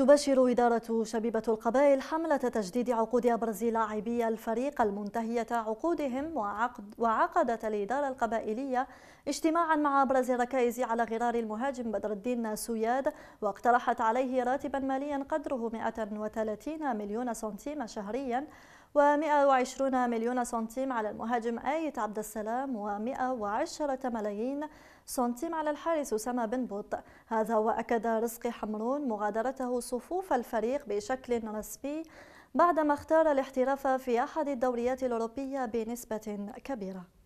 تبشر إدارة شبيبة القبائل حملة تجديد عقود أبرز لاعبي الفريق المنتهية عقودهم وعقدت الإدارة القبائلية اجتماعا مع أبرز الركائز على غرار المهاجم بدر الدين سوياد واقترحت عليه راتبا ماليا قدره 130 مليون سنتيم شهريا و120 مليون سنتيم على المهاجم آية عبد السلام و110 ملايين سنتيم على الحارس أسامة بن بوط هذا وأكد رزقي حمرون مغادرته صفوف الفريق بشكل رسمي بعدما اختار الاحتراف في أحد الدوريات الأوروبية بنسبة كبيرة